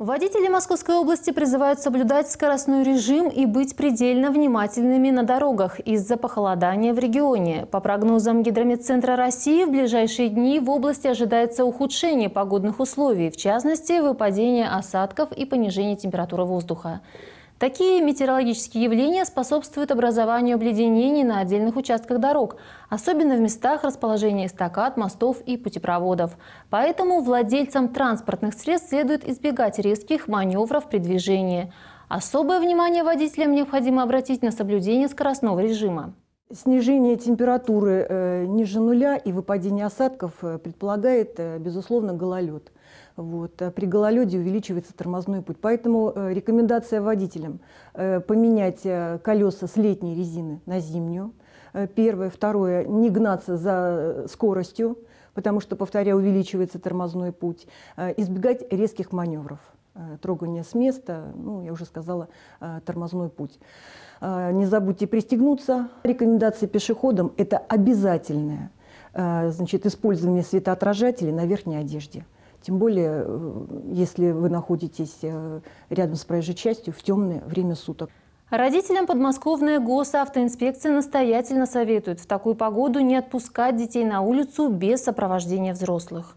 Водители Московской области призывают соблюдать скоростной режим и быть предельно внимательными на дорогах из-за похолодания в регионе. По прогнозам Гидромедцентра России, в ближайшие дни в области ожидается ухудшение погодных условий, в частности, выпадение осадков и понижение температуры воздуха. Такие метеорологические явления способствуют образованию обледенений на отдельных участках дорог, особенно в местах расположения эстакад, мостов и путепроводов. Поэтому владельцам транспортных средств следует избегать резких маневров при движении. Особое внимание водителям необходимо обратить на соблюдение скоростного режима. Снижение температуры э, ниже нуля и выпадение осадков э, предполагает, э, безусловно, гололед. Вот. А при гололеде увеличивается тормозной путь. Поэтому рекомендация водителям поменять колеса с летней резины на зимнюю. Первое. Второе. Не гнаться за скоростью, потому что, повторяю, увеличивается тормозной путь. Избегать резких маневров. Э, трогания с места, ну, я уже сказала, э, тормозной путь. Э, не забудьте пристегнуться. Рекомендации пешеходам – это обязательное значит, использование светоотражателей на верхней одежде. Тем более, если вы находитесь рядом с проезжей частью в темное время суток. Родителям подмосковная госавтоинспекция настоятельно советует в такую погоду не отпускать детей на улицу без сопровождения взрослых.